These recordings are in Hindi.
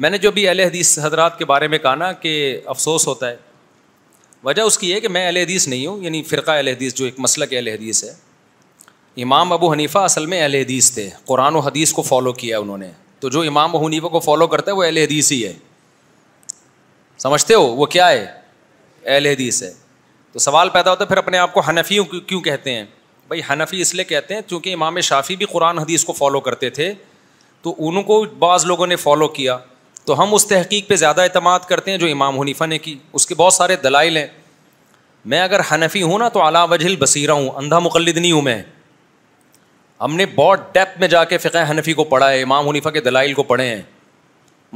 मैंने जो भी अहल हदीस हजरात के बारे में कहा ना कि अफसोस होता है वजह उसकी है कि मैं अल हदीस नहीं हूँ यानी फ़िरका अहल हदीस जो एक मसल के अहल हदीस है इमाम अबू हनीफ़ा असल में अहल हदीस थे कुरान और हदीस को फॉलो किया उन्होंने तो जो इमाम अबू हनीफ़ा को फॉलो करता है वो अहल हदीस ही है समझते हो वो क्या है अहल हदीस है तो सवाल पैदा होता है फिर अपने आप को हनफ़ी क्यों कहते हैं भाई हनफ़ी इसलिए कहते हैं चूँकि इमाम शाफ़ी भी कुरान हदीस को फॉलो करते थे तो उनको बाज़ लोगों ने फॉलो किया तो हम उस तहकीक पे ज़्यादा अतमाद करते हैं जो इमाम हनीफा ने की उसके बहुत सारे दलाइल हैं मैं अगर हनफी हूँ ना तो अला वजल बसीरा हूँ अंधा मुकलद नहीं हूँ मैं हमने बहुत डेप में जा के फ़िका हनफी को पढ़ा है इमाम हनीफा के दलाइल को पढ़े हैं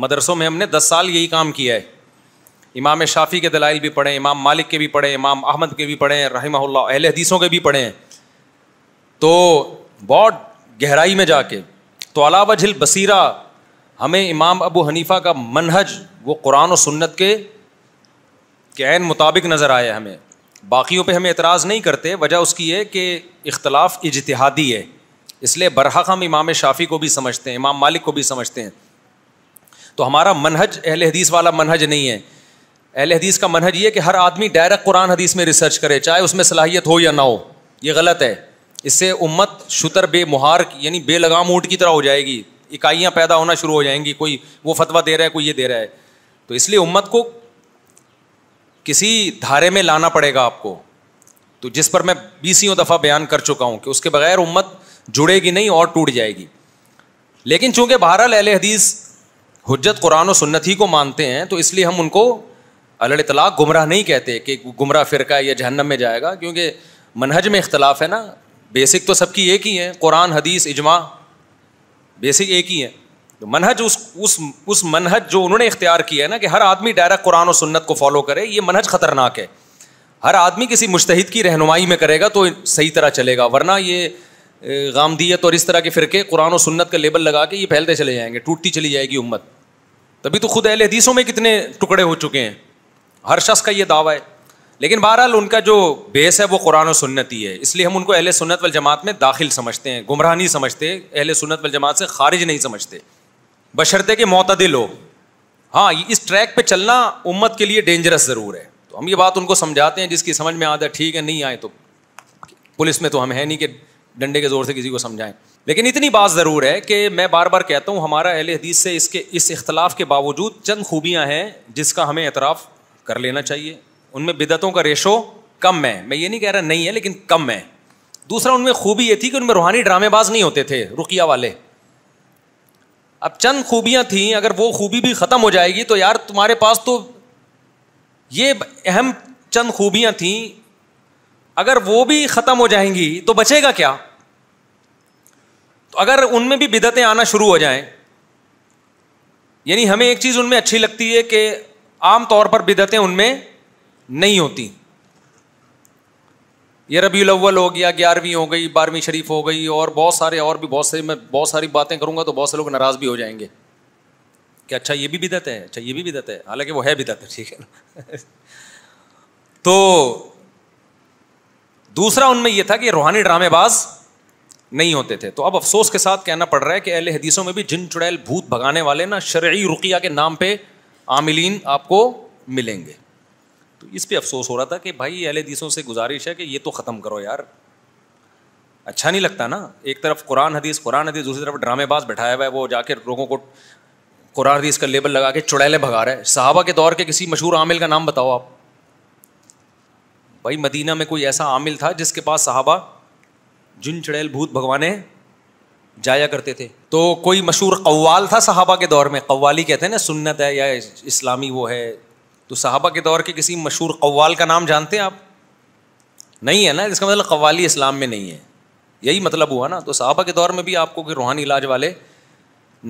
मदरसों में हमने दस साल यही काम किया है इमाम शाफ़ी के दलाइल भी पढ़े इमाम मालिक के भी पढ़े इमाम अहमद के भी पढ़े रही अहल हदीसों के भी पढ़े हैं तो बहुत गहराई में जाके तो अलावा झिल बसीरा हमें इमाम अबू हनीफ़ा का मनहज वो कुरान और सुन्नत के कैन मुताबिक नज़र आया हमें बाकियों पे हमें एतराज़ नहीं करते वजह उसकी है कि इख्तलाफ इजतहादी है इसलिए बरहक हम इमाम शाफ़ी को भी समझते हैं इमाम मालिक को भी समझते हैं तो हमारा मनहज अहल हदीस वाला मनहज नहीं है अहल हदीस का मनहज ये कि हर आदमी डायरेक्ट कुरान हदीस में रिसर्च करे चाहे उसमें सलाहियत हो या ना हो ये गलत है इससे उम्मत शुतर बे बेमहार यानी बेलगाम ऊँट की तरह हो जाएगी इकाइयाँ पैदा होना शुरू हो जाएंगी कोई वो फतवा दे रहा है कोई ये दे रहा है तो इसलिए उम्मत को किसी धारे में लाना पड़ेगा आपको तो जिस पर मैं बीसियों दफ़ा बयान कर चुका हूँ कि उसके बगैर उम्मत जुड़ेगी नहीं और टूट जाएगी लेकिन चूंकि बहरहाल अहल हदीस हजत कुरान और सुन्नत ही को मानते हैं तो इसलिए हम उनको अल तलाक गुमराह नहीं कहते कि गुमराह फ़िरका या जहन्नम में जाएगा क्योंकि मनहज में इख्तलाफ है ना बेसिक तो सबकी एक ही है कुरान हदीस इजमा बेसिक एक ही है तो मनहज उस उस उस मनहज जो उन्होंने इख्तियार किया है ना कि हर आदमी डायरेक्ट कुरान और सुन्नत को फॉलो करे ये मनहज ख़तरनाक है हर आदमी किसी मुश्तहिद की रहनुमाई में करेगा तो सही तरह चलेगा वरना ये गामदीत और इस तरह के फ़िरके कुरान और सुन्नत का लेबल लगा के ये फैलते चले जाएंगे टूटती चली जाएगी उम्मत तभी तो खुद अहल हदीसों में कितने टुकड़े हो चुके हैं हर शख्स का ये दावा है लेकिन बहरहाल उनका जो बेस है वो कुरान और सुन्नती है इसलिए हम उनको अहले सुन्नत वल जमात में दाखिल समझते हैं गुमराह नहीं समझते अहले सुन्नत वल जमात से खारिज नहीं समझते बशर्ते के मतदिल हो हाँ इस ट्रैक पे चलना उम्मत के लिए डेंजरस ज़रूर है तो हम ये बात उनको समझाते हैं जिसकी समझ में आता है ठीक है नहीं आए तो पुलिस में तो हम है नहीं कि डंडे के ज़ोर से किसी को समझाएं लेकिन इतनी बात ज़रूर है कि मैं बार बार कहता हूँ हमारा अहल हदीस से इसके इस इख्तलाफ के बावजूद चंद खूबियाँ हैं जिसका हमें एतराफ़ कर लेना चाहिए उनमें बिदतों का रेशो कम है मैं ये नहीं कह रहा नहीं है लेकिन कम है दूसरा उनमें खूबी ये थी कि उनमें रूहानी ड्रामेबाज नहीं होते थे रुकिया वाले अब चंद खूबियां थी अगर वो खूबी भी ख़त्म हो जाएगी तो यार तुम्हारे पास तो ये अहम चंद खूबियां थी अगर वो भी ख़त्म हो जाएंगी तो बचेगा क्या तो अगर उनमें भी बिदतें आना शुरू हो जाए यानी हमें एक चीज़ उनमें अच्छी लगती है कि आमतौर पर बिदतें उनमें नहीं होती ये रबी अव्वल हो गया ग्यारहवीं हो गई बारहवीं शरीफ हो गई और बहुत सारे और भी बहुत से मैं बहुत सारी बातें करूंगा तो बहुत से लोग नाराज़ भी हो जाएंगे कि अच्छा ये भी बिदत है अच्छा ये भी बिदत है हालांकि वो है बिदत है ठीक है ना तो दूसरा उनमें यह था कि रूहानी ड्रामेबाज नहीं होते थे तो अब अफसोस के साथ कहना पड़ रहा है कि अहले हदीसों में भी जिन चुड़ैल भूत भगाने वाले ना शर्य रुकिया के नाम पे आमिलीन आपको मिलेंगे तो इस पर अफसोस हो रहा था कि भाई अहल हदीसों से गुजारिश है कि ये तो ख़त्म करो यार अच्छा नहीं लगता ना एक तरफ कुरान हदीस कुरान हदीस दूसरी तरफ ड्रामेबाज बैठाया हुआ है वो जाके लोगों को कुरान हदीस का लेबल लगा के चुड़ैले भगा रहे है साहबा के दौर के किसी मशहूर आमिल का नाम बताओ आप भाई मदीना में कोई ऐसा आमिल था जिसके पास साहबा जिन चुड़ैल भूत भगवाने जाया करते थे तो कोई मशहूर कव्वाल था साहबा के दौर में कव्वाली कहते हैं ना सुन्नत है या इस्लामी वो है तो साहबा के दौर के किसी मशहूर कव्वाल का नाम जानते हैं आप नहीं है ना इसका मतलब कव्वाली इस्लाम में नहीं है यही मतलब हुआ ना तो साहबा के दौर में भी आपको कि रूहानी इलाज वाले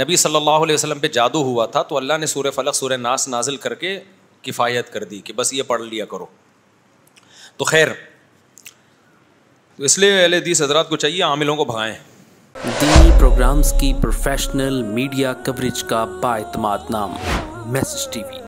नबी सल्लल्लाहु अलैहि वसल्लम पे जादू हुआ था तो अल्लाह ने सूर फलक सूर नास नाजिल करके किफ़ायत कर दी कि बस ये पढ़ लिया करो तो खैर तो इसलिए अहले दीस हजरात को चाहिए आमिलों को भगाएं दी प्रोग्राम्स की प्रोफेशनल मीडिया कवरेज का बातमाद नाम मैसेज टीवी